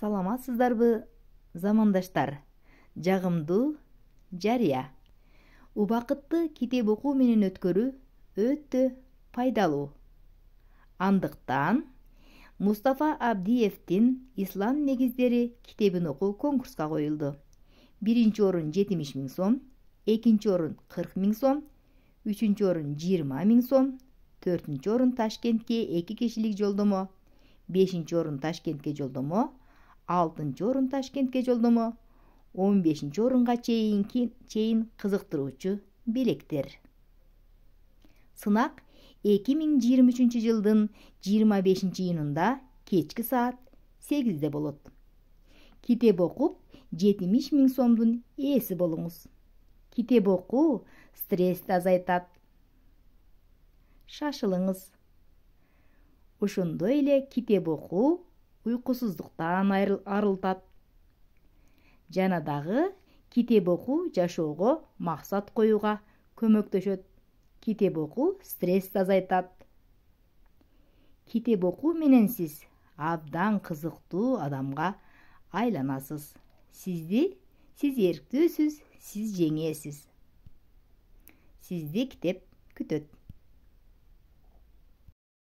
саламатсыздарбы замандаштар жагымдуу жарыя убакытты китеп окуу менен өткөрүү өтө пайдалуу андыктан мустафа абдиевдин ислам негиздери китебин окуу конкурска коюлду биринчи орун жетимиш миң сом экинчи орун кырк миң сом үчүнчү орун жыйырма миң сом төртүнчү орун ташкентке эки кишилик жолдомо бешинчи орун ташкентке жолдомо алтынчы орун ташкентке жолдомо он бешинчи орунга чейинки чейин кызыктыруучу белектер сынак эки миң жыйырма үчүнчү жылдын жыйырма бешинчи июнунда кечки саат сегизде болот китеп окуп жетимиш миң сомдун ээси болуңуз китеп окуу стрессти азайтат шашылыңыз ошондой эле китеп окуу уйкусуздуктан арылтат жана дагы китеп окуу жашоого максат коюуга көмөктөшөт китеп окуу стресс азайтат китеп окуу менен сиз абдан кызыктуу адамга айланасыз сизди сиз эрктүүсүз сиз жеңесиз сизди китеп күтөт